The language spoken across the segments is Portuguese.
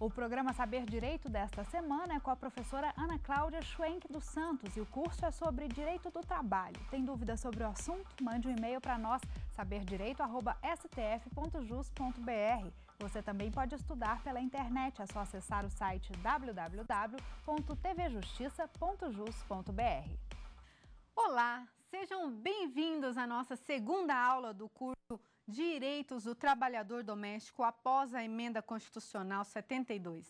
O programa Saber Direito desta semana é com a professora Ana Cláudia Schwenk dos Santos e o curso é sobre Direito do Trabalho. Tem dúvidas sobre o assunto? Mande um e-mail para nós, saberdireito.stf.jus.br. Você também pode estudar pela internet, é só acessar o site www.tvjustiça.jus.br. Olá, sejam bem-vindos à nossa segunda aula do curso Direitos do Trabalhador Doméstico após a Emenda Constitucional 72.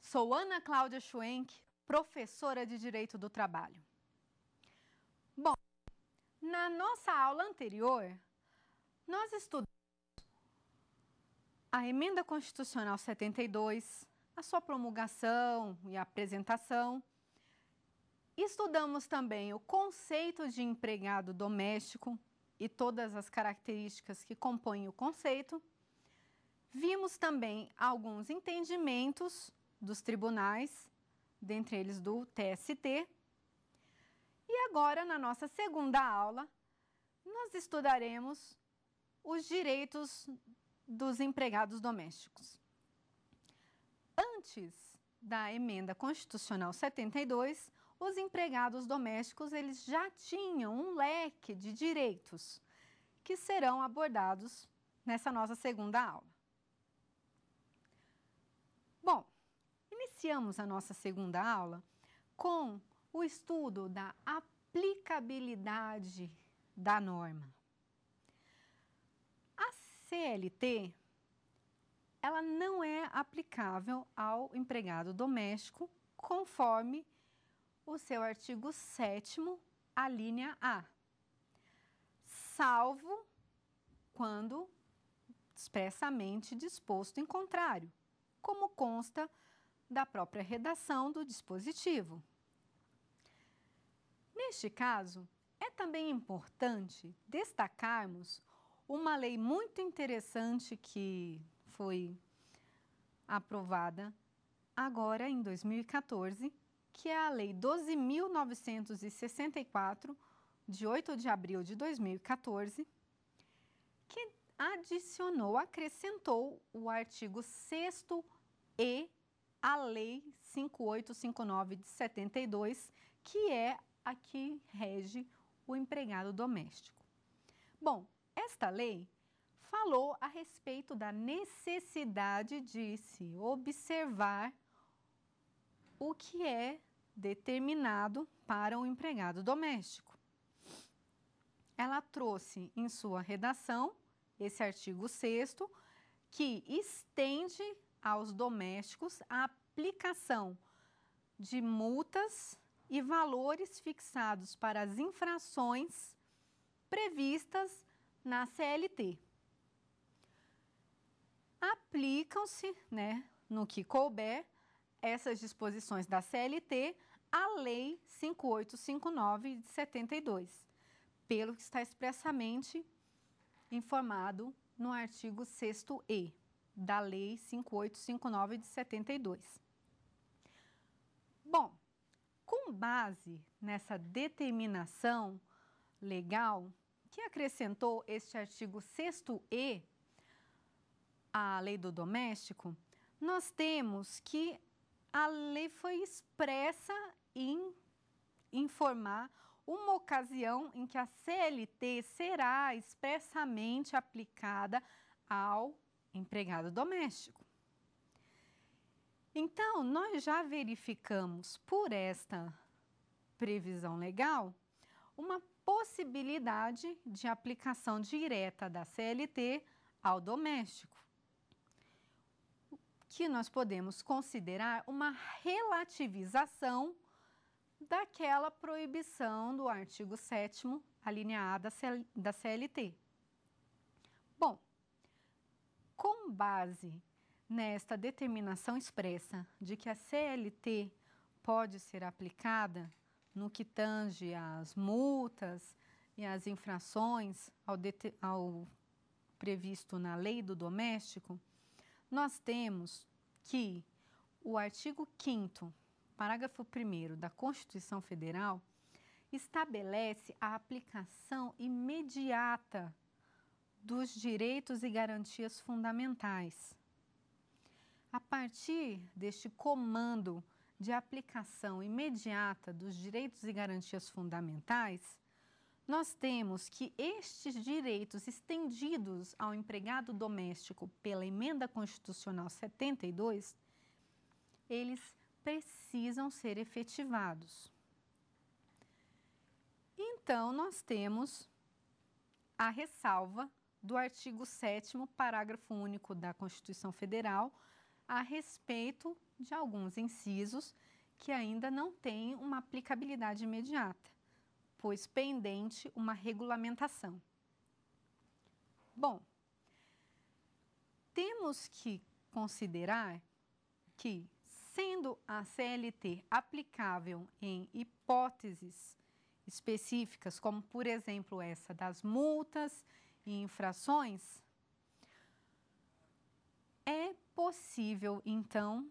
Sou Ana Cláudia Schwenk, professora de Direito do Trabalho. Bom, na nossa aula anterior, nós estudamos a Emenda Constitucional 72, a sua promulgação e apresentação. Estudamos também o conceito de empregado doméstico, e todas as características que compõem o conceito, vimos também alguns entendimentos dos tribunais, dentre eles do TST. E agora, na nossa segunda aula, nós estudaremos os direitos dos empregados domésticos. Antes da emenda constitucional 72, os empregados domésticos eles já tinham um leque de direitos que serão abordados nessa nossa segunda aula. Bom, iniciamos a nossa segunda aula com o estudo da aplicabilidade da norma. A CLT ela não é aplicável ao empregado doméstico conforme o seu artigo 7 a linha A. Salvo quando expressamente disposto em contrário, como consta da própria redação do dispositivo. Neste caso, é também importante destacarmos uma lei muito interessante que foi aprovada agora em 2014 que é a Lei 12.964, de 8 de abril de 2014, que adicionou, acrescentou o artigo 6 e a Lei 5859 de 72, que é a que rege o empregado doméstico. Bom, esta lei falou a respeito da necessidade de se observar o que é determinado para o empregado doméstico. Ela trouxe em sua redação esse artigo 6 que estende aos domésticos a aplicação de multas e valores fixados para as infrações previstas na CLT. Aplicam-se, né, no que couber, essas disposições da CLT à Lei 5859 de 72, pelo que está expressamente informado no artigo 6e da Lei 5859 de 72. Bom, com base nessa determinação legal que acrescentou este artigo 6e à Lei do Doméstico, nós temos que a lei foi expressa informar uma ocasião em que a CLT será expressamente aplicada ao empregado doméstico. Então, nós já verificamos por esta previsão legal uma possibilidade de aplicação direta da CLT ao doméstico, que nós podemos considerar uma relativização daquela proibição do artigo 7 a linha A da CLT. Bom, com base nesta determinação expressa de que a CLT pode ser aplicada no que tange às multas e às infrações ao, ao previsto na lei do doméstico, nós temos que o artigo 5 parágrafo 1 da Constituição Federal, estabelece a aplicação imediata dos direitos e garantias fundamentais. A partir deste comando de aplicação imediata dos direitos e garantias fundamentais, nós temos que estes direitos estendidos ao empregado doméstico pela emenda constitucional 72, eles precisam ser efetivados. Então, nós temos a ressalva do artigo 7, parágrafo único da Constituição Federal, a respeito de alguns incisos que ainda não têm uma aplicabilidade imediata, pois pendente uma regulamentação. Bom, temos que considerar que Sendo a CLT aplicável em hipóteses específicas, como por exemplo essa das multas e infrações, é possível então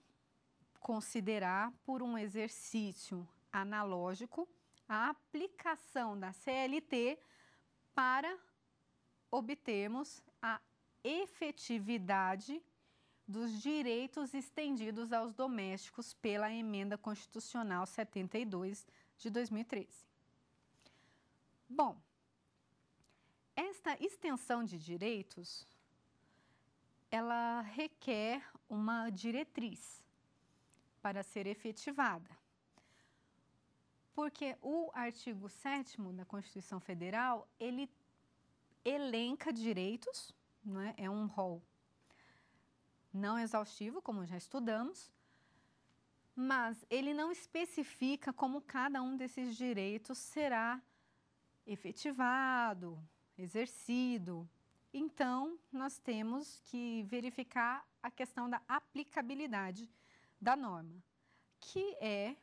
considerar por um exercício analógico a aplicação da CLT para obtermos a efetividade dos direitos estendidos aos domésticos pela Emenda Constitucional 72 de 2013. Bom, esta extensão de direitos ela requer uma diretriz para ser efetivada. Porque o artigo 7 da Constituição Federal, ele elenca direitos, não é? é um rol não exaustivo, como já estudamos, mas ele não especifica como cada um desses direitos será efetivado, exercido. Então, nós temos que verificar a questão da aplicabilidade da norma, que é,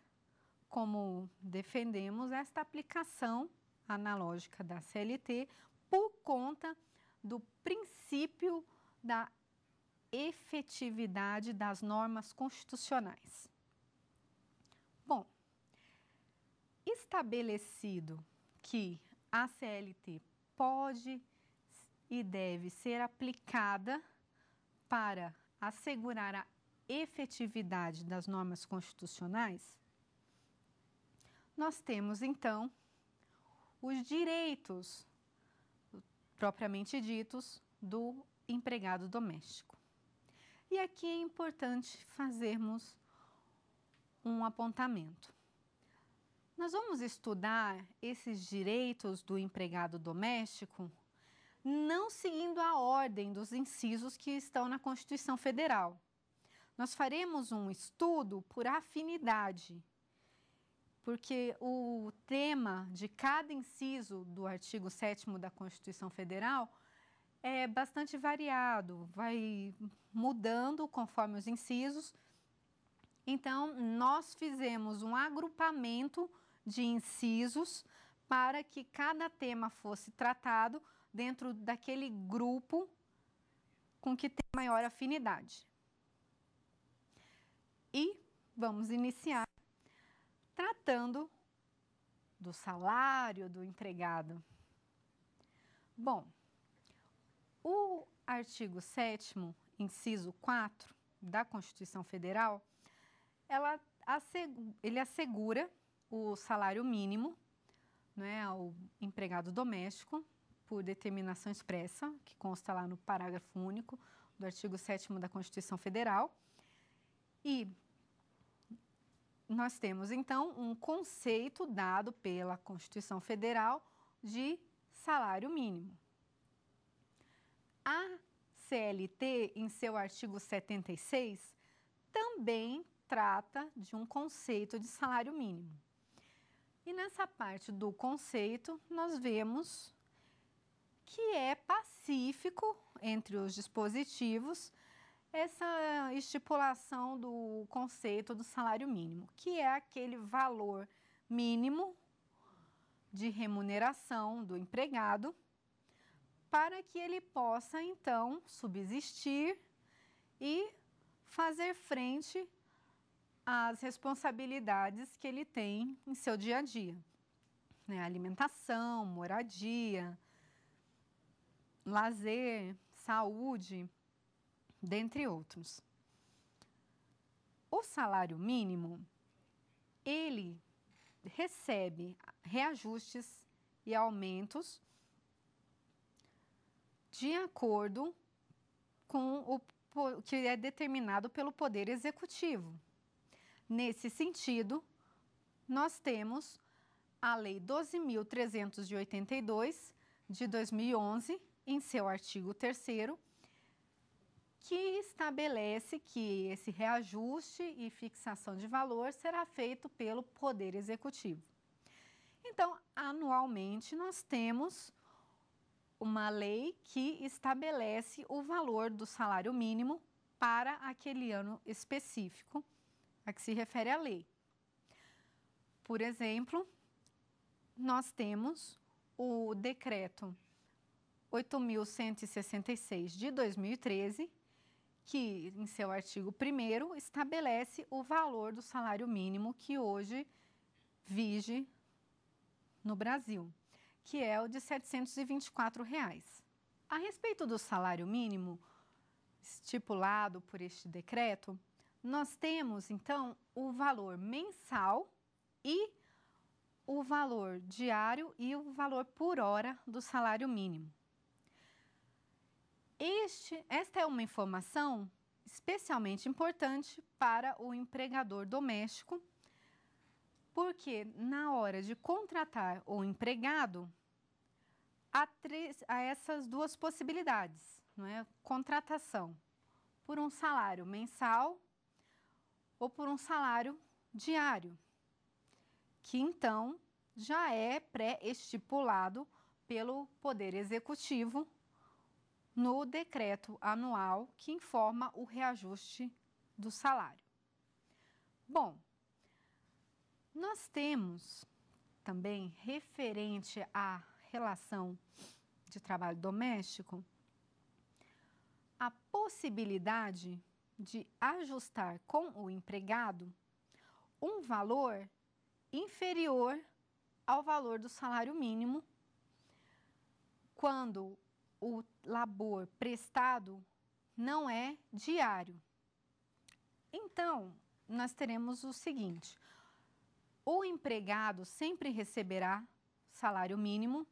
como defendemos, esta aplicação analógica da CLT por conta do princípio da efetividade das normas constitucionais. Bom, estabelecido que a CLT pode e deve ser aplicada para assegurar a efetividade das normas constitucionais, nós temos então os direitos propriamente ditos do empregado doméstico. E aqui é importante fazermos um apontamento. Nós vamos estudar esses direitos do empregado doméstico não seguindo a ordem dos incisos que estão na Constituição Federal. Nós faremos um estudo por afinidade, porque o tema de cada inciso do artigo 7 da Constituição Federal é bastante variado, vai mudando conforme os incisos. Então, nós fizemos um agrupamento de incisos para que cada tema fosse tratado dentro daquele grupo com que tem maior afinidade. E vamos iniciar tratando do salário do empregado. Bom, o artigo 7 inciso 4 da Constituição Federal, ela assegura, ele assegura o salário mínimo né, ao empregado doméstico por determinação expressa, que consta lá no parágrafo único do artigo 7 da Constituição Federal. E nós temos então um conceito dado pela Constituição Federal de salário mínimo. A CLT, em seu artigo 76, também trata de um conceito de salário mínimo. E nessa parte do conceito, nós vemos que é pacífico entre os dispositivos essa estipulação do conceito do salário mínimo, que é aquele valor mínimo de remuneração do empregado para que ele possa então subsistir e fazer frente às responsabilidades que ele tem em seu dia a dia. Né? Alimentação, moradia, lazer, saúde, dentre outros. O salário mínimo, ele recebe reajustes e aumentos de acordo com o que é determinado pelo Poder Executivo. Nesse sentido, nós temos a Lei 12.382 de 2011, em seu artigo 3, que estabelece que esse reajuste e fixação de valor será feito pelo Poder Executivo. Então, anualmente, nós temos uma lei que estabelece o valor do salário mínimo para aquele ano específico a que se refere a lei. Por exemplo, nós temos o decreto 8166 de 2013, que em seu artigo 1 estabelece o valor do salário mínimo que hoje vige no Brasil que é o de R$ 724. Reais. A respeito do salário mínimo estipulado por este decreto, nós temos então o valor mensal e o valor diário e o valor por hora do salário mínimo. Este, esta é uma informação especialmente importante para o empregador doméstico porque na hora de contratar o empregado, há, três, há essas duas possibilidades, não é? Contratação por um salário mensal ou por um salário diário, que então já é pré-estipulado pelo Poder Executivo no decreto anual que informa o reajuste do salário. Bom, nós temos também, referente à relação de trabalho doméstico, a possibilidade de ajustar com o empregado um valor inferior ao valor do salário mínimo quando o labor prestado não é diário. Então, nós teremos o seguinte: o empregado sempre receberá salário mínimo,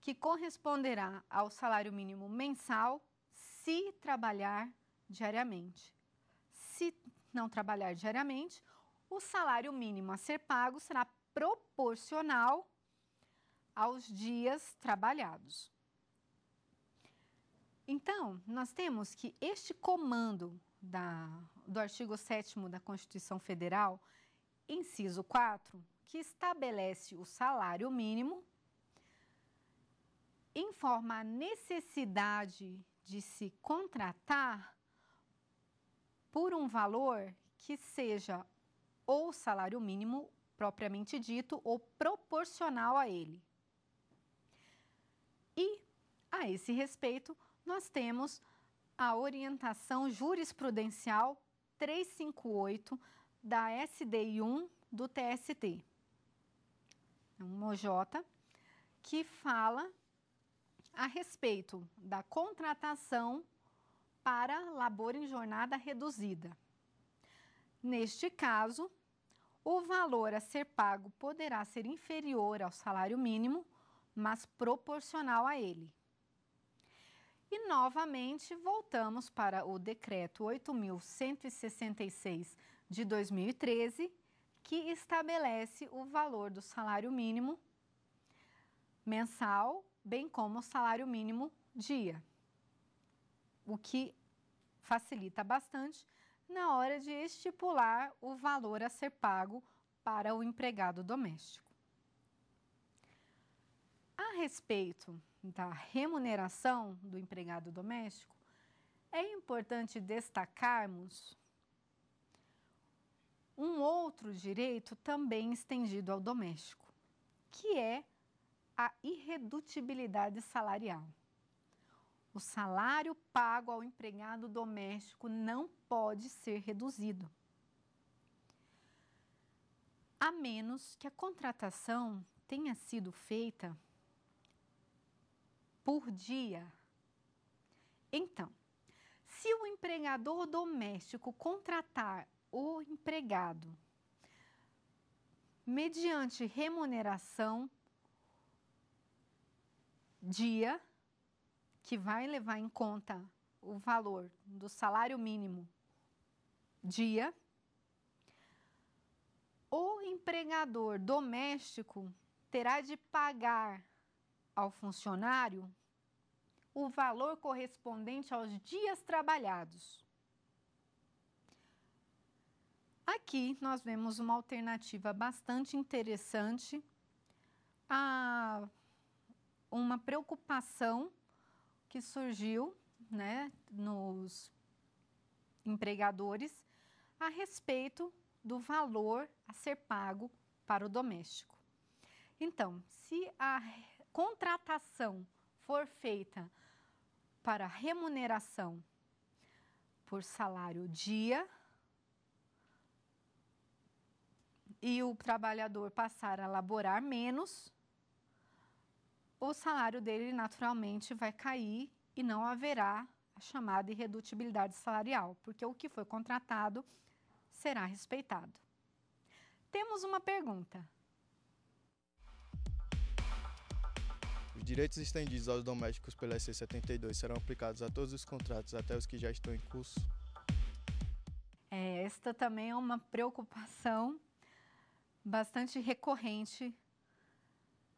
que corresponderá ao salário mínimo mensal se trabalhar diariamente. Se não trabalhar diariamente, o salário mínimo a ser pago será proporcional aos dias trabalhados. Então, nós temos que este comando da, do artigo 7 da Constituição Federal inciso 4, que estabelece o salário mínimo, informa a necessidade de se contratar por um valor que seja ou salário mínimo propriamente dito ou proporcional a ele. E a esse respeito, nós temos a orientação jurisprudencial 358 da SDI1 do TST. É um OJ que fala a respeito da contratação para labor em jornada reduzida. Neste caso, o valor a ser pago poderá ser inferior ao salário mínimo, mas proporcional a ele. E novamente voltamos para o decreto 8166 de 2013, que estabelece o valor do salário mínimo mensal, bem como o salário mínimo dia, o que facilita bastante na hora de estipular o valor a ser pago para o empregado doméstico. A respeito da remuneração do empregado doméstico, é importante destacarmos um outro direito também estendido ao doméstico, que é a irredutibilidade salarial. O salário pago ao empregado doméstico não pode ser reduzido, a menos que a contratação tenha sido feita por dia. Então, se o empregador doméstico contratar o empregado, mediante remuneração dia, que vai levar em conta o valor do salário mínimo dia, o empregador doméstico terá de pagar ao funcionário o valor correspondente aos dias trabalhados. Aqui nós vemos uma alternativa bastante interessante a uma preocupação que surgiu né, nos empregadores a respeito do valor a ser pago para o doméstico. Então, se a contratação for feita para remuneração por salário dia, e o trabalhador passar a laborar menos, o salário dele naturalmente vai cair e não haverá a chamada irredutibilidade salarial, porque o que foi contratado será respeitado. Temos uma pergunta. Os direitos estendidos aos domésticos pela sc 72 serão aplicados a todos os contratos, até os que já estão em curso? É, esta também é uma preocupação bastante recorrente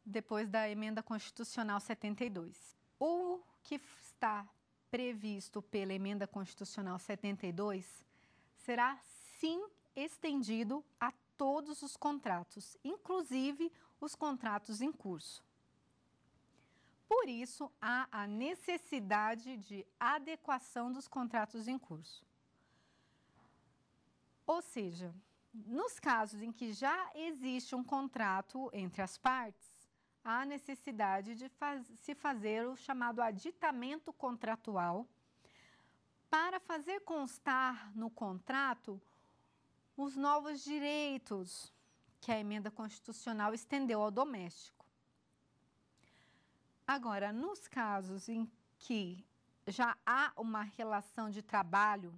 depois da emenda constitucional 72. O que está previsto pela emenda constitucional 72 será sim estendido a todos os contratos, inclusive os contratos em curso. Por isso, há a necessidade de adequação dos contratos em curso. Ou seja, nos casos em que já existe um contrato entre as partes, há necessidade de faz, se fazer o chamado aditamento contratual para fazer constar no contrato os novos direitos que a emenda constitucional estendeu ao doméstico. Agora, nos casos em que já há uma relação de trabalho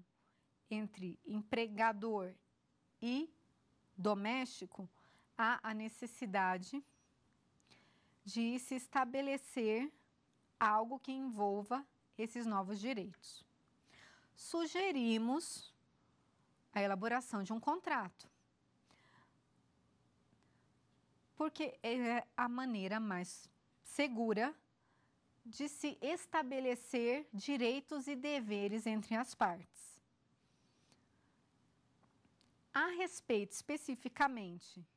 entre empregador e doméstico, há a necessidade de se estabelecer algo que envolva esses novos direitos. Sugerimos a elaboração de um contrato, porque é a maneira mais segura de se estabelecer direitos e deveres entre as partes a respeito especificamente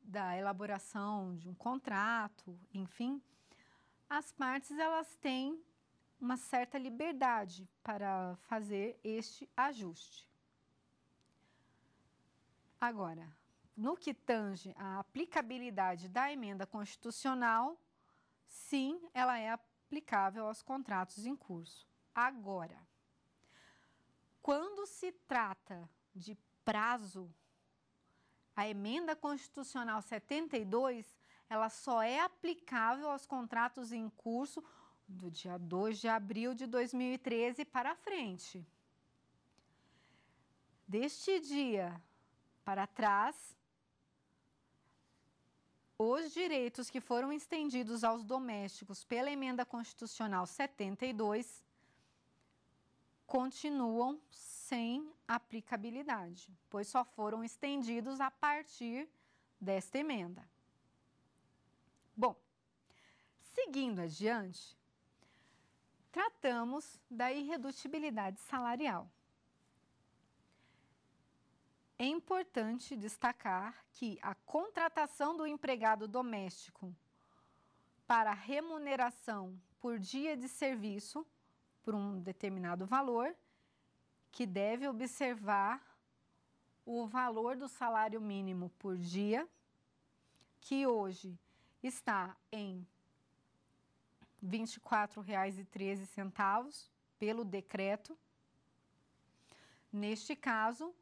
da elaboração de um contrato, enfim, as partes elas têm uma certa liberdade para fazer este ajuste. Agora, no que tange à aplicabilidade da emenda constitucional, sim, ela é aplicável aos contratos em curso. Agora, quando se trata de prazo. A emenda constitucional 72, ela só é aplicável aos contratos em curso do dia 2 de abril de 2013 para frente. Deste dia para trás, os direitos que foram estendidos aos domésticos pela emenda constitucional 72 continuam sem aplicabilidade, pois só foram estendidos a partir desta emenda. Bom, seguindo adiante, tratamos da irredutibilidade salarial. É importante destacar que a contratação do empregado doméstico para remuneração por dia de serviço por um determinado valor que deve observar o valor do salário mínimo por dia, que hoje está em R$ 24,13 pelo decreto. Neste caso,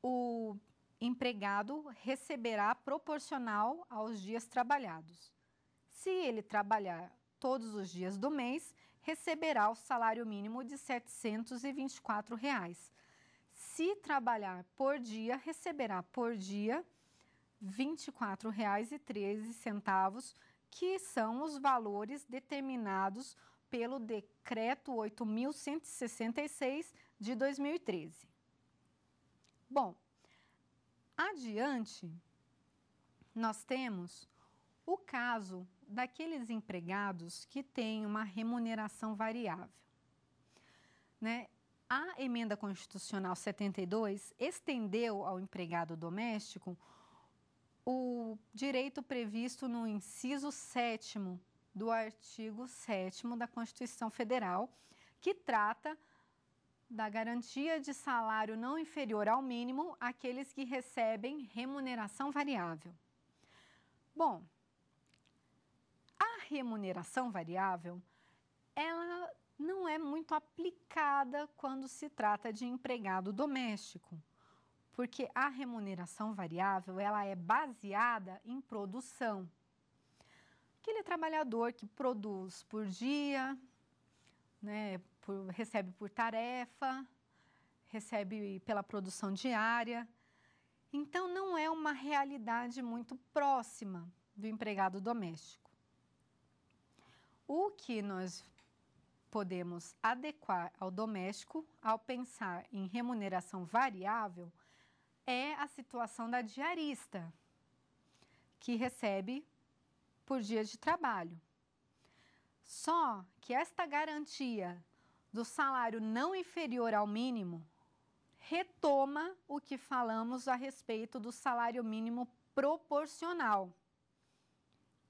o empregado receberá proporcional aos dias trabalhados. Se ele trabalhar todos os dias do mês, receberá o salário mínimo de R$ 724. Reais. Se trabalhar por dia, receberá por dia R$ 24,13, que são os valores determinados pelo decreto 8166 de 2013. Bom, adiante nós temos o caso daqueles empregados que têm uma remuneração variável. Né? A emenda constitucional 72 estendeu ao empregado doméstico o direito previsto no inciso 7 do artigo 7 da Constituição Federal, que trata da garantia de salário não inferior ao mínimo àqueles que recebem remuneração variável. Bom, remuneração variável, ela não é muito aplicada quando se trata de empregado doméstico, porque a remuneração variável ela é baseada em produção. Aquele trabalhador que produz por dia, né, por, recebe por tarefa, recebe pela produção diária. Então, não é uma realidade muito próxima do empregado doméstico. O que nós podemos adequar ao doméstico ao pensar em remuneração variável é a situação da diarista, que recebe por dia de trabalho. Só que esta garantia do salário não inferior ao mínimo retoma o que falamos a respeito do salário mínimo proporcional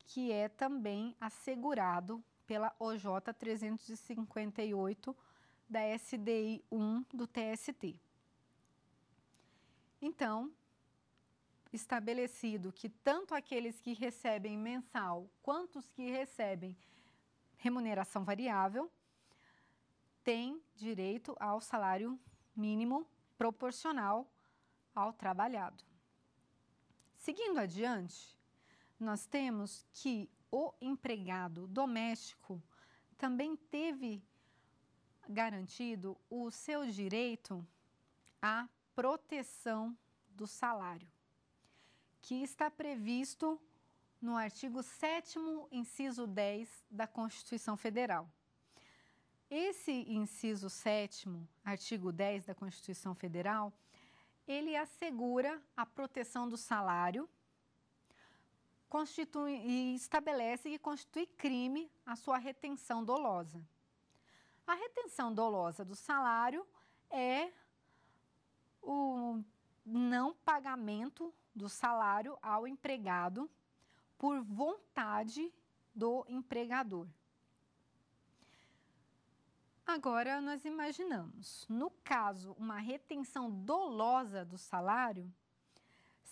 que é também assegurado pela OJ 358 da SDI 1 do TST. Então, estabelecido que tanto aqueles que recebem mensal quanto os que recebem remuneração variável têm direito ao salário mínimo proporcional ao trabalhado. Seguindo adiante, nós temos que o empregado doméstico também teve garantido o seu direito à proteção do salário, que está previsto no artigo 7, inciso 10 da Constituição Federal. Esse inciso 7, artigo 10 da Constituição Federal, ele assegura a proteção do salário constitui e estabelece que constitui crime a sua retenção dolosa. A retenção dolosa do salário é o não pagamento do salário ao empregado por vontade do empregador. Agora nós imaginamos, no caso, uma retenção dolosa do salário,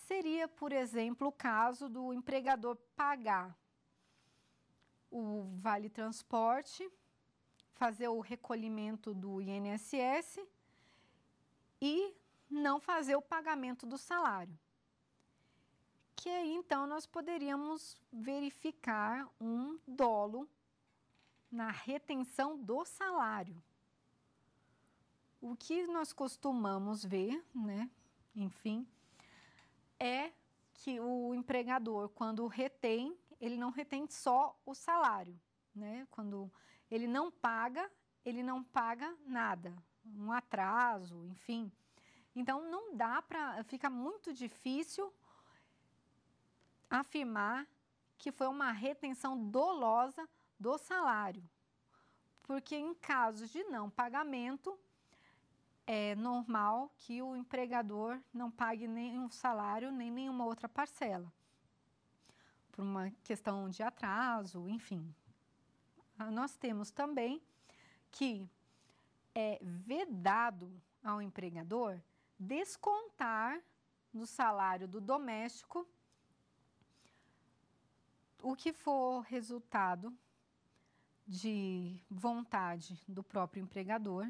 seria, por exemplo, o caso do empregador pagar o vale transporte, fazer o recolhimento do INSS e não fazer o pagamento do salário. Que aí então nós poderíamos verificar um dolo na retenção do salário. O que nós costumamos ver, né? Enfim, é que o empregador, quando retém, ele não retém só o salário, né? Quando ele não paga, ele não paga nada, um atraso, enfim. Então não dá para, fica muito difícil afirmar que foi uma retenção dolosa do salário, porque em casos de não pagamento, é normal que o empregador não pague nenhum salário nem nenhuma outra parcela, por uma questão de atraso, enfim. Ah, nós temos também que é vedado ao empregador descontar no salário do doméstico o que for resultado de vontade do próprio empregador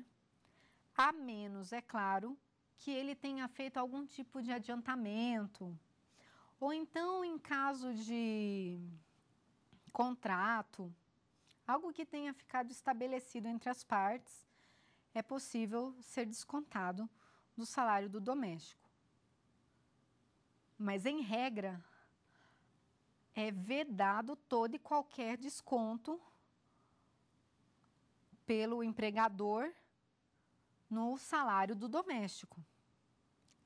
a menos, é claro, que ele tenha feito algum tipo de adiantamento. Ou então, em caso de contrato, algo que tenha ficado estabelecido entre as partes, é possível ser descontado do salário do doméstico. Mas, em regra, é vedado todo e qualquer desconto pelo empregador no salário do doméstico.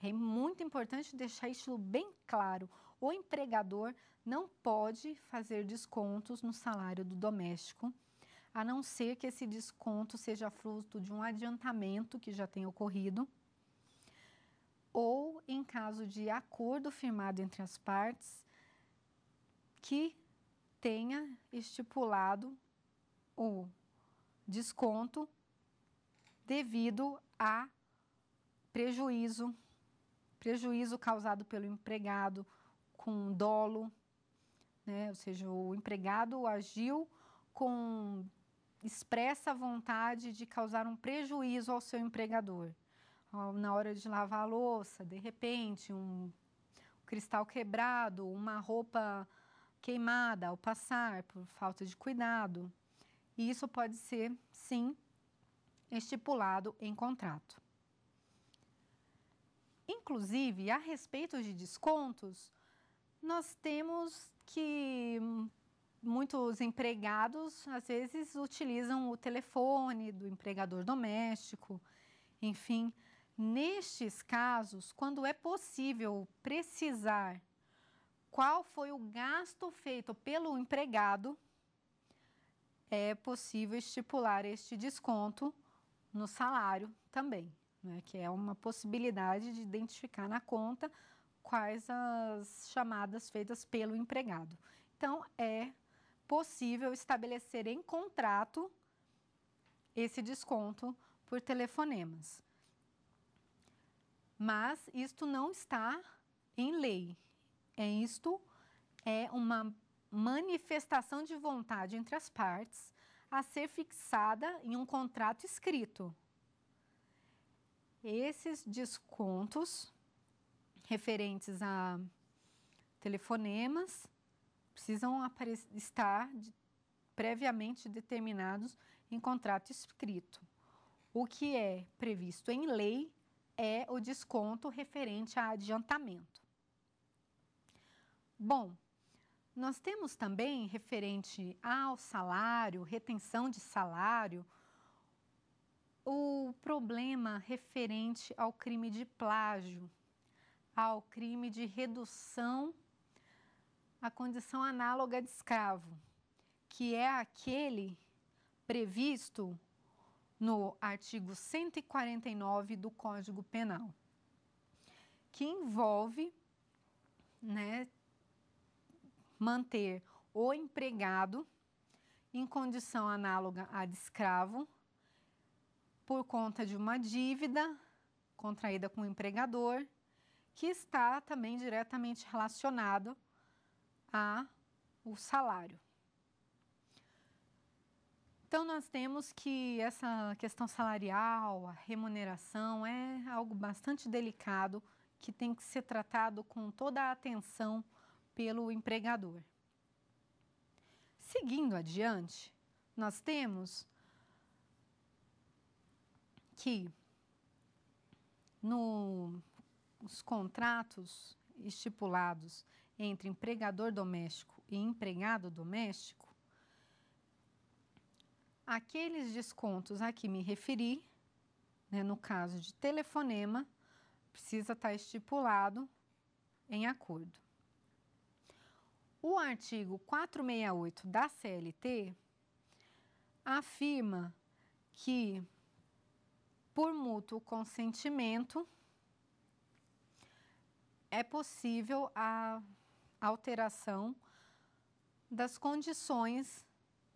É muito importante deixar isso bem claro. O empregador não pode fazer descontos no salário do doméstico, a não ser que esse desconto seja fruto de um adiantamento que já tenha ocorrido, ou em caso de acordo firmado entre as partes que tenha estipulado o desconto devido a prejuízo, prejuízo causado pelo empregado com dolo, né? ou seja, o empregado agiu com expressa vontade de causar um prejuízo ao seu empregador. Na hora de lavar a louça, de repente, um cristal quebrado, uma roupa queimada ao passar por falta de cuidado. E isso pode ser, sim, estipulado em contrato. Inclusive, a respeito de descontos, nós temos que muitos empregados às vezes utilizam o telefone do empregador doméstico, enfim, nestes casos, quando é possível precisar qual foi o gasto feito pelo empregado, é possível estipular este desconto no salário também, né, que é uma possibilidade de identificar na conta quais as chamadas feitas pelo empregado. Então, é possível estabelecer em contrato esse desconto por telefonemas. Mas isto não está em lei. É isto é uma manifestação de vontade entre as partes a ser fixada em um contrato escrito. Esses descontos referentes a telefonemas precisam estar previamente determinados em contrato escrito. O que é previsto em lei é o desconto referente a adiantamento. Bom, nós temos também, referente ao salário, retenção de salário, o problema referente ao crime de plágio, ao crime de redução à condição análoga de escravo, que é aquele previsto no artigo 149 do Código Penal, que envolve né, manter o empregado em condição análoga à de escravo por conta de uma dívida contraída com o empregador, que está também diretamente relacionado a o salário. Então nós temos que essa questão salarial, a remuneração é algo bastante delicado que tem que ser tratado com toda a atenção pelo empregador. Seguindo adiante, nós temos que no, os contratos estipulados entre empregador doméstico e empregado doméstico, aqueles descontos a que me referi, né, no caso de telefonema, precisa estar tá estipulado em acordo. O artigo 468 da CLT afirma que, por mútuo consentimento, é possível a alteração das condições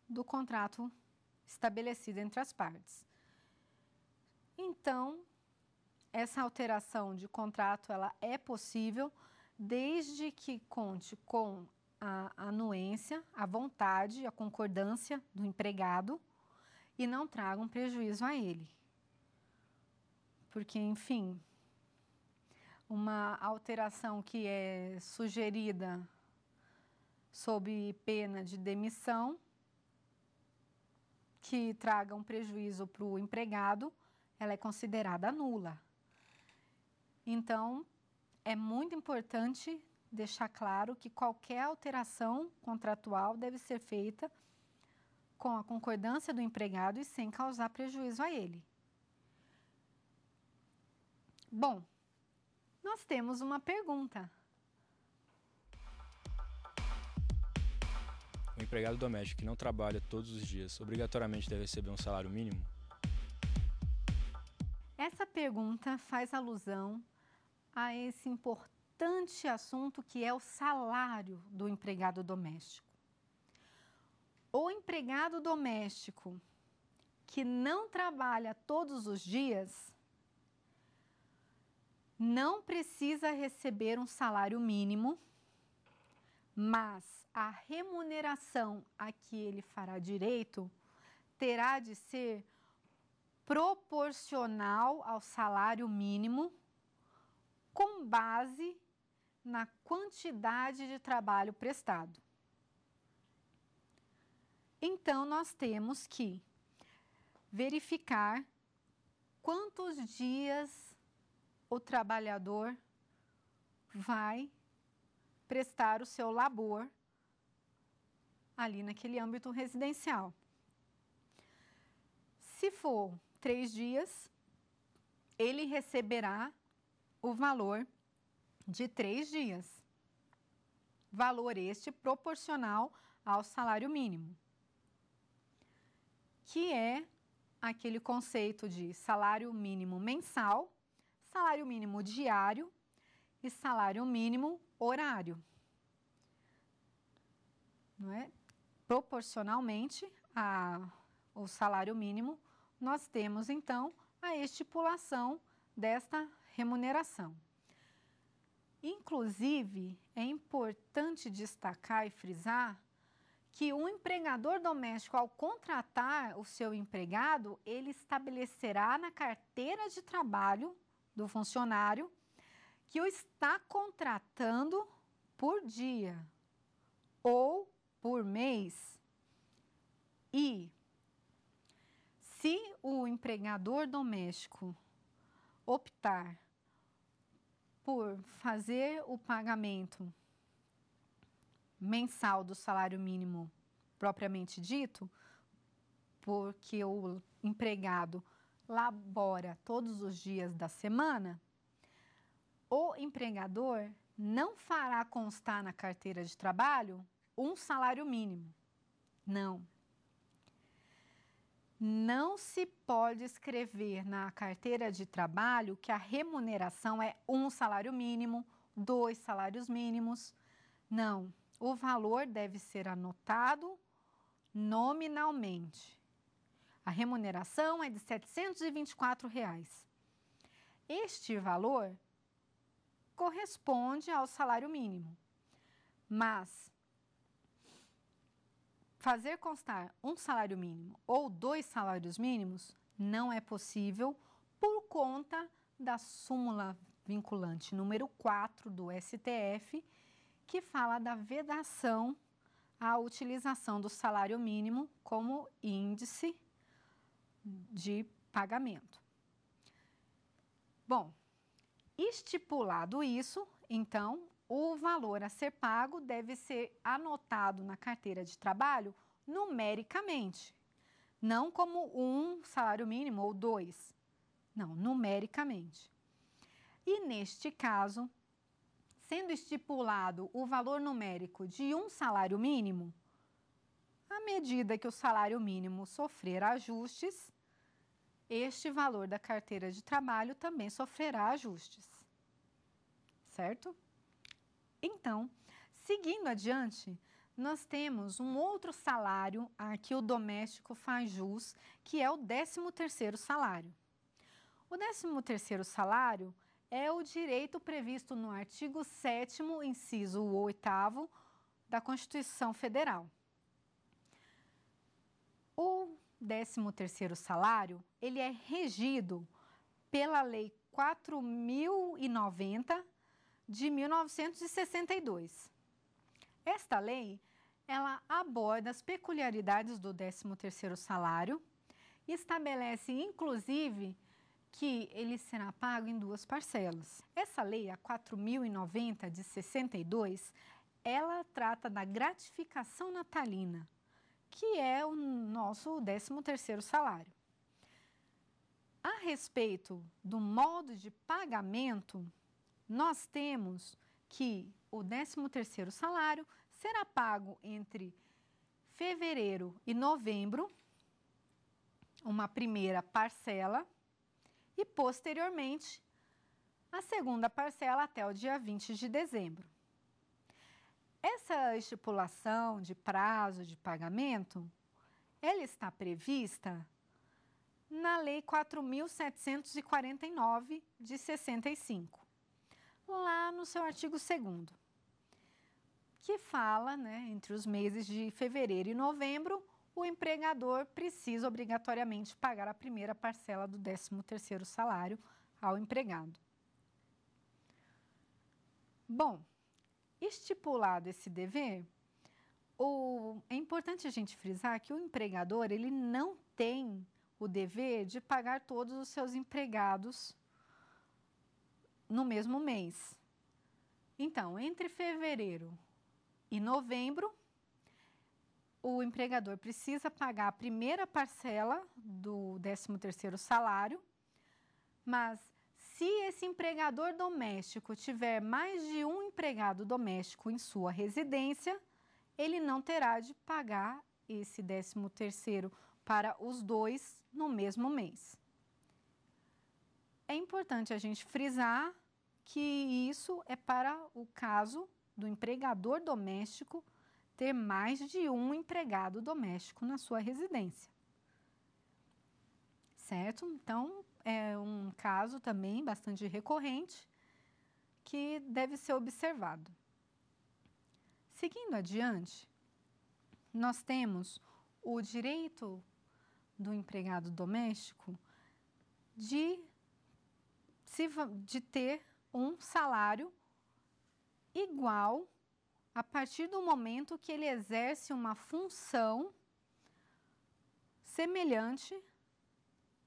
do contrato estabelecido entre as partes. Então, essa alteração de contrato ela é possível desde que conte com a anuência, a vontade, a concordância do empregado e não tragam prejuízo a ele. Porque, enfim, uma alteração que é sugerida sob pena de demissão, que traga um prejuízo para o empregado, ela é considerada nula. Então, é muito importante deixar claro que qualquer alteração contratual deve ser feita com a concordância do empregado e sem causar prejuízo a ele. Bom, nós temos uma pergunta. O empregado doméstico que não trabalha todos os dias obrigatoriamente deve receber um salário mínimo? Essa pergunta faz alusão a esse importante importante assunto que é o salário do empregado doméstico. O empregado doméstico que não trabalha todos os dias não precisa receber um salário mínimo, mas a remuneração a que ele fará direito terá de ser proporcional ao salário mínimo com base na quantidade de trabalho prestado. Então, nós temos que verificar quantos dias o trabalhador vai prestar o seu labor ali naquele âmbito residencial. Se for três dias, ele receberá o valor de três dias. Valor este proporcional ao salário mínimo, que é aquele conceito de salário mínimo mensal, salário mínimo diário e salário mínimo horário. Não é? Proporcionalmente ao salário mínimo, nós temos então a estipulação desta remuneração. Inclusive, é importante destacar e frisar que o empregador doméstico, ao contratar o seu empregado, ele estabelecerá na carteira de trabalho do funcionário que o está contratando por dia ou por mês. E se o empregador doméstico optar por fazer o pagamento mensal do salário mínimo propriamente dito, porque o empregado labora todos os dias da semana, o empregador não fará constar na carteira de trabalho um salário mínimo. Não não se pode escrever na carteira de trabalho que a remuneração é um salário mínimo, dois salários mínimos. Não, o valor deve ser anotado nominalmente. A remuneração é de R$ 724. Reais. Este valor corresponde ao salário mínimo, mas Fazer constar um salário mínimo ou dois salários mínimos não é possível por conta da súmula vinculante número 4 do STF, que fala da vedação à utilização do salário mínimo como índice de pagamento. Bom, estipulado isso, então o valor a ser pago deve ser anotado na carteira de trabalho numericamente, não como um salário mínimo ou dois. Não, numericamente. E neste caso, sendo estipulado o valor numérico de um salário mínimo, à medida que o salário mínimo sofrer ajustes, este valor da carteira de trabalho também sofrerá ajustes. Certo? Então, seguindo adiante, nós temos um outro salário a que o doméstico faz jus, que é o 13º salário. O 13º salário é o direito previsto no artigo 7 inciso 8 da Constituição Federal. O 13º salário, ele é regido pela Lei 4090 de 1962. Esta lei, ela aborda as peculiaridades do 13º salário e estabelece, inclusive, que ele será pago em duas parcelas. Essa lei, a 4.090 de 62, ela trata da gratificação natalina, que é o nosso 13º salário. A respeito do modo de pagamento, nós temos que o 13º salário será pago entre fevereiro e novembro, uma primeira parcela, e posteriormente a segunda parcela até o dia 20 de dezembro. Essa estipulação de prazo de pagamento, ela está prevista na Lei 4.749 de 65 lá no seu artigo 2 que fala, né, entre os meses de fevereiro e novembro, o empregador precisa obrigatoriamente pagar a primeira parcela do 13º salário ao empregado. Bom, estipulado esse dever, o, é importante a gente frisar que o empregador ele não tem o dever de pagar todos os seus empregados no mesmo mês. Então, entre fevereiro e novembro, o empregador precisa pagar a primeira parcela do 13º salário, mas se esse empregador doméstico tiver mais de um empregado doméstico em sua residência, ele não terá de pagar esse 13º para os dois no mesmo mês. É importante a gente frisar que isso é para o caso do empregador doméstico ter mais de um empregado doméstico na sua residência. Certo? Então, é um caso também bastante recorrente que deve ser observado. Seguindo adiante, nós temos o direito do empregado doméstico de de ter um salário igual a partir do momento que ele exerce uma função semelhante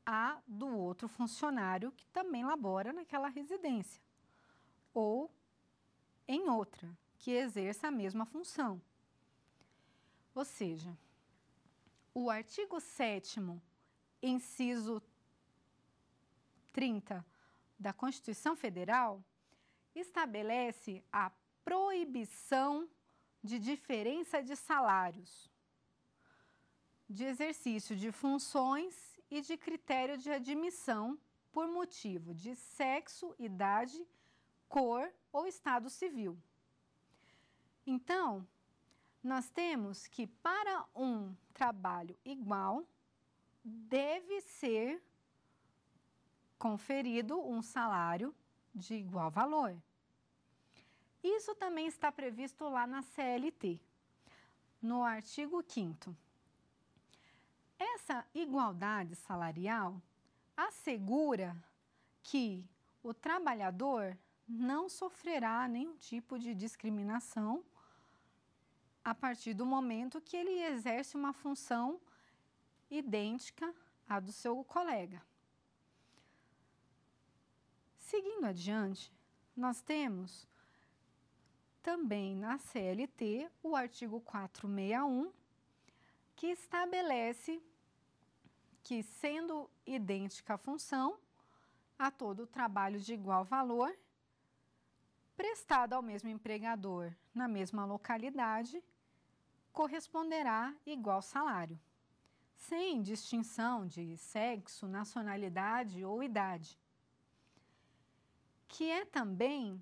à do outro funcionário que também labora naquela residência ou em outra que exerça a mesma função. Ou seja, o artigo 7 inciso 30 da Constituição Federal estabelece a proibição de diferença de salários, de exercício de funções e de critério de admissão por motivo de sexo, idade, cor ou estado civil. Então, nós temos que para um trabalho igual deve ser conferido um salário de igual valor. Isso também está previsto lá na CLT, no artigo 5. Essa igualdade salarial assegura que o trabalhador não sofrerá nenhum tipo de discriminação a partir do momento que ele exerce uma função idêntica à do seu colega. Seguindo adiante, nós temos também na CLT o artigo 461, que estabelece que, sendo idêntica a função, a todo trabalho de igual valor, prestado ao mesmo empregador na mesma localidade, corresponderá igual salário, sem distinção de sexo, nacionalidade ou idade que é também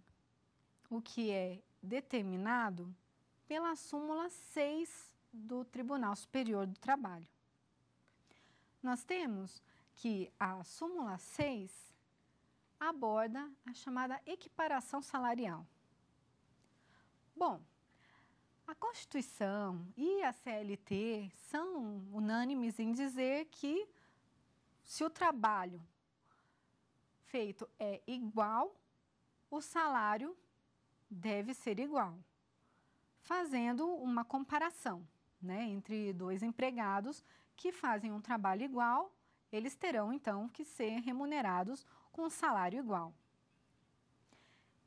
o que é determinado pela súmula 6 do Tribunal Superior do Trabalho. Nós temos que a súmula 6 aborda a chamada equiparação salarial. Bom, a Constituição e a CLT são unânimes em dizer que se o trabalho feito é igual, o salário deve ser igual. Fazendo uma comparação né, entre dois empregados que fazem um trabalho igual, eles terão então que ser remunerados com um salário igual.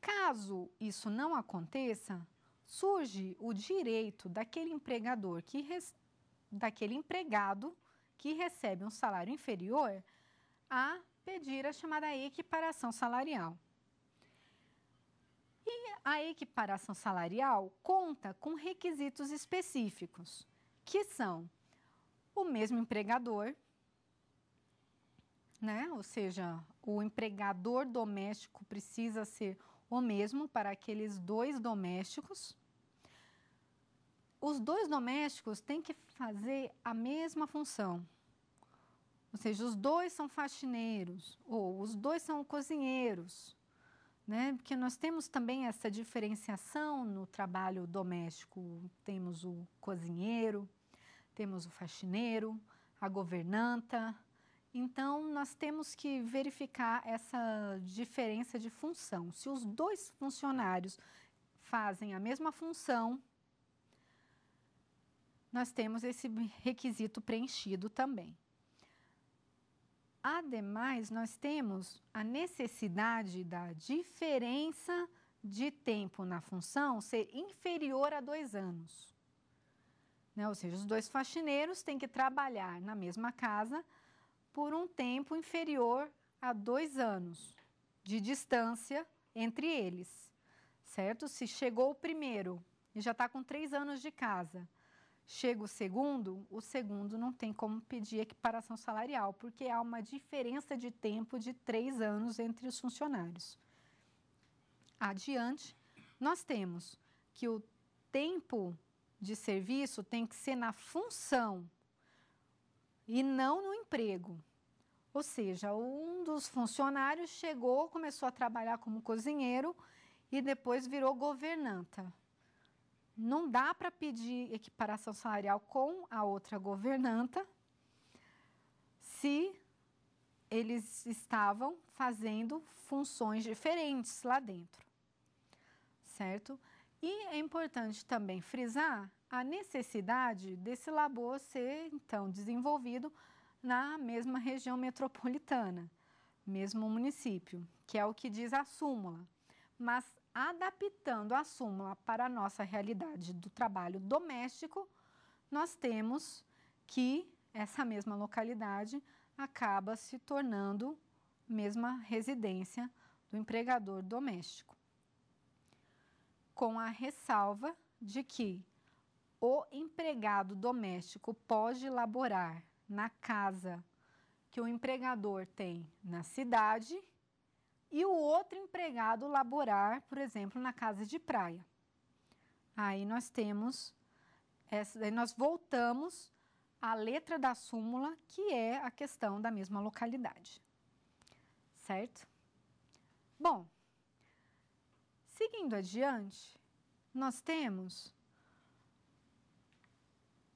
Caso isso não aconteça, surge o direito daquele empregador que res... daquele empregado que recebe um salário inferior a pedir a chamada equiparação salarial. E a equiparação salarial conta com requisitos específicos, que são o mesmo empregador, né? ou seja, o empregador doméstico precisa ser o mesmo para aqueles dois domésticos. Os dois domésticos têm que fazer a mesma função, ou seja, os dois são faxineiros ou os dois são cozinheiros, né? Porque nós temos também essa diferenciação no trabalho doméstico. Temos o cozinheiro, temos o faxineiro, a governanta. Então, nós temos que verificar essa diferença de função. Se os dois funcionários fazem a mesma função, nós temos esse requisito preenchido também. Ademais, nós temos a necessidade da diferença de tempo na função ser inferior a dois anos. Né? Ou seja, os dois faxineiros têm que trabalhar na mesma casa por um tempo inferior a dois anos de distância entre eles, certo? Se chegou o primeiro e já está com três anos de casa chega o segundo, o segundo não tem como pedir equiparação salarial, porque há uma diferença de tempo de três anos entre os funcionários. Adiante, nós temos que o tempo de serviço tem que ser na função e não no emprego. Ou seja, um dos funcionários chegou, começou a trabalhar como cozinheiro e depois virou governanta não dá para pedir equiparação salarial com a outra governanta se eles estavam fazendo funções diferentes lá dentro, certo? E é importante também frisar a necessidade desse labor ser então desenvolvido na mesma região metropolitana, mesmo município, que é o que diz a súmula. Mas adaptando a súmula para a nossa realidade do trabalho doméstico, nós temos que essa mesma localidade acaba se tornando mesma residência do empregador doméstico. Com a ressalva de que o empregado doméstico pode laborar na casa que o empregador tem na cidade e o outro empregado laborar, por exemplo, na casa de praia. Aí nós temos, essa, nós voltamos à letra da súmula, que é a questão da mesma localidade. Certo? Bom, seguindo adiante, nós temos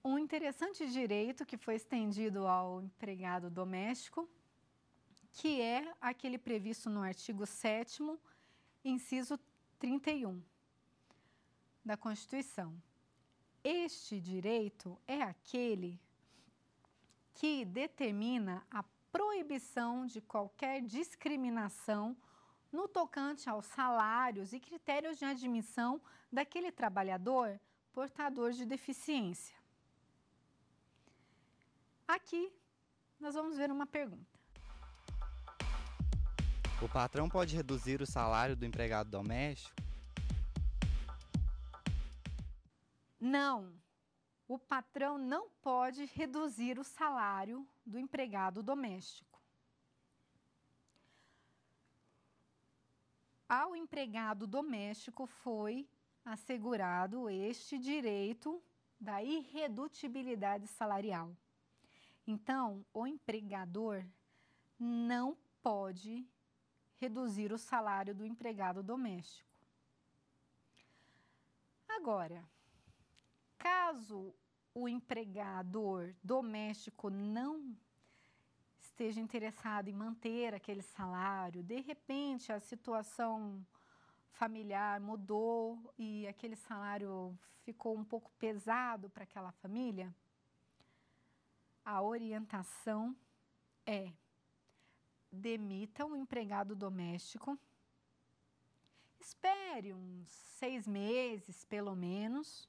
um interessante direito que foi estendido ao empregado doméstico que é aquele previsto no artigo 7, inciso 31 da Constituição. Este direito é aquele que determina a proibição de qualquer discriminação no tocante aos salários e critérios de admissão daquele trabalhador portador de deficiência. Aqui nós vamos ver uma pergunta. O patrão pode reduzir o salário do empregado doméstico? Não. O patrão não pode reduzir o salário do empregado doméstico. Ao empregado doméstico foi assegurado este direito da irredutibilidade salarial. Então, o empregador não pode reduzir o salário do empregado doméstico. Agora, caso o empregador doméstico não esteja interessado em manter aquele salário, de repente a situação familiar mudou e aquele salário ficou um pouco pesado para aquela família, a orientação é demita um empregado doméstico, espere uns seis meses, pelo menos,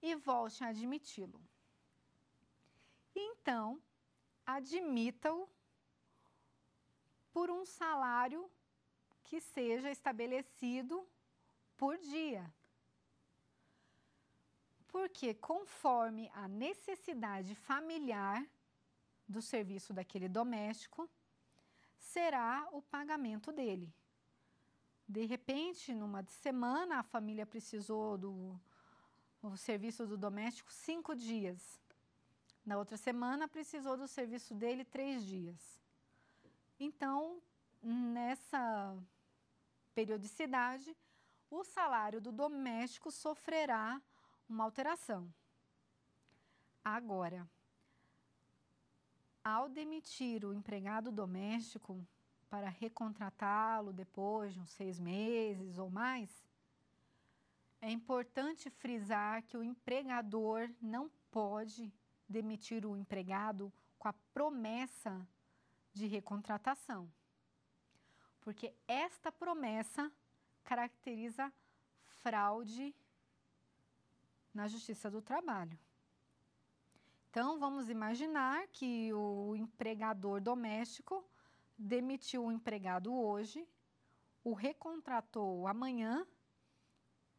e volte a admiti-lo. Então, admita-o por um salário que seja estabelecido por dia. Porque, conforme a necessidade familiar, do serviço daquele doméstico será o pagamento dele. De repente, numa semana, a família precisou do serviço do doméstico cinco dias. Na outra semana, precisou do serviço dele três dias. Então, nessa periodicidade, o salário do doméstico sofrerá uma alteração. Agora, ao demitir o empregado doméstico para recontratá-lo depois de uns seis meses ou mais, é importante frisar que o empregador não pode demitir o empregado com a promessa de recontratação, porque esta promessa caracteriza fraude na Justiça do Trabalho. Então, vamos imaginar que o empregador doméstico demitiu o empregado hoje, o recontratou amanhã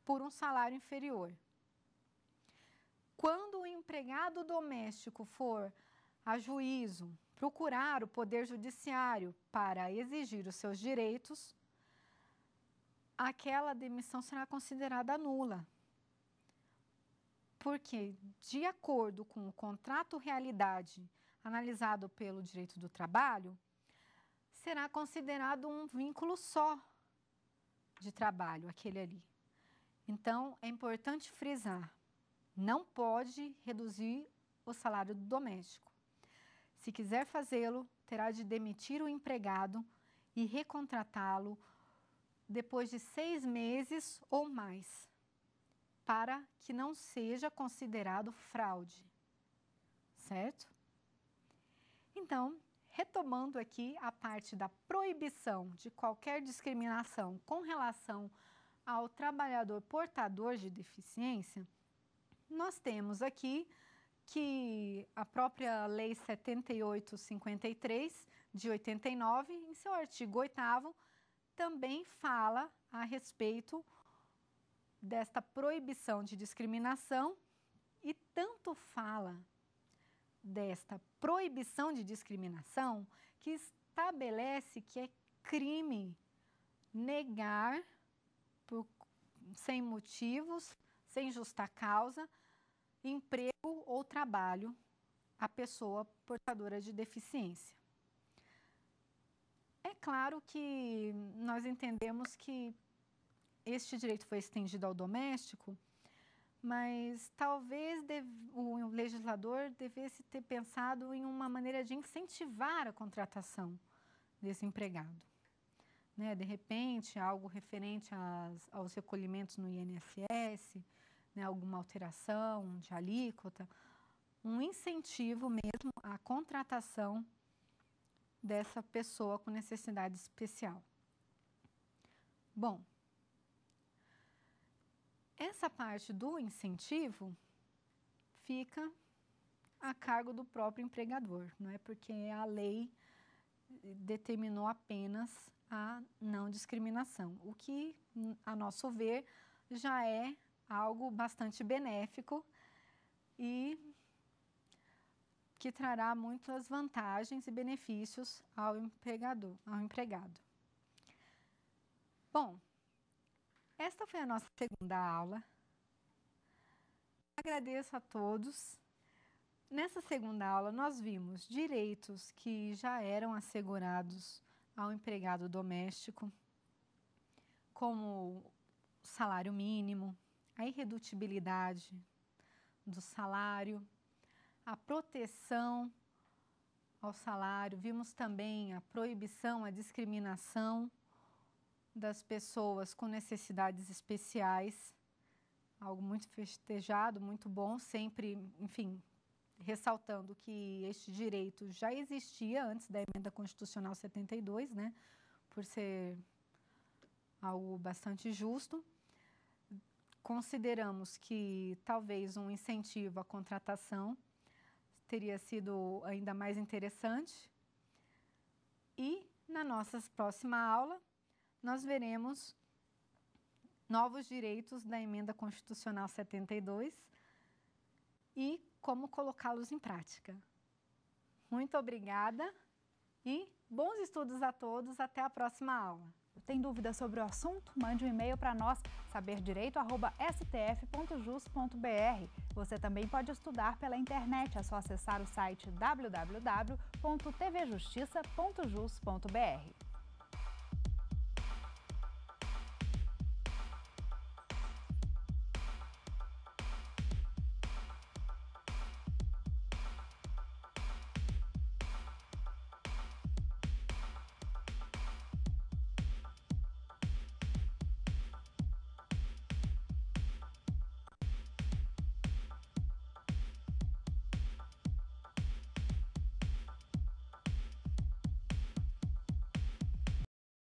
por um salário inferior. Quando o empregado doméstico for a juízo procurar o Poder Judiciário para exigir os seus direitos, aquela demissão será considerada nula, porque, de acordo com o contrato realidade analisado pelo direito do trabalho, será considerado um vínculo só de trabalho, aquele ali. Então, é importante frisar, não pode reduzir o salário do doméstico. Se quiser fazê-lo, terá de demitir o empregado e recontratá-lo depois de seis meses ou mais para que não seja considerado fraude, certo? Então, retomando aqui a parte da proibição de qualquer discriminação com relação ao trabalhador portador de deficiência, nós temos aqui que a própria Lei 7853 de 89, em seu artigo 8, também fala a respeito desta proibição de discriminação e tanto fala desta proibição de discriminação que estabelece que é crime negar por, sem motivos, sem justa causa, emprego ou trabalho à pessoa portadora de deficiência. É claro que nós entendemos que este direito foi estendido ao doméstico, mas talvez o legislador devesse ter pensado em uma maneira de incentivar a contratação desse empregado. Né? De repente, algo referente às, aos recolhimentos no INSS, né? alguma alteração de alíquota, um incentivo mesmo à contratação dessa pessoa com necessidade especial. Bom, essa parte do incentivo fica a cargo do próprio empregador, não é? Porque a lei determinou apenas a não discriminação, o que, a nosso ver, já é algo bastante benéfico e que trará muitas vantagens e benefícios ao empregador, ao empregado. Bom, esta foi a nossa segunda aula. Agradeço a todos. Nessa segunda aula, nós vimos direitos que já eram assegurados ao empregado doméstico, como o salário mínimo, a irredutibilidade do salário, a proteção ao salário, vimos também a proibição, a discriminação das pessoas com necessidades especiais, algo muito festejado, muito bom, sempre, enfim, ressaltando que este direito já existia antes da emenda constitucional 72, né, por ser algo bastante justo. Consideramos que talvez um incentivo à contratação teria sido ainda mais interessante. E na nossa próxima aula, nós veremos novos direitos da Emenda Constitucional 72 e como colocá-los em prática. Muito obrigada e bons estudos a todos. Até a próxima aula. Tem dúvida sobre o assunto? Mande um e-mail para nós, saberdireito.stf.jus.br. Você também pode estudar pela internet, é só acessar o site www.tvjustiça.jus.br.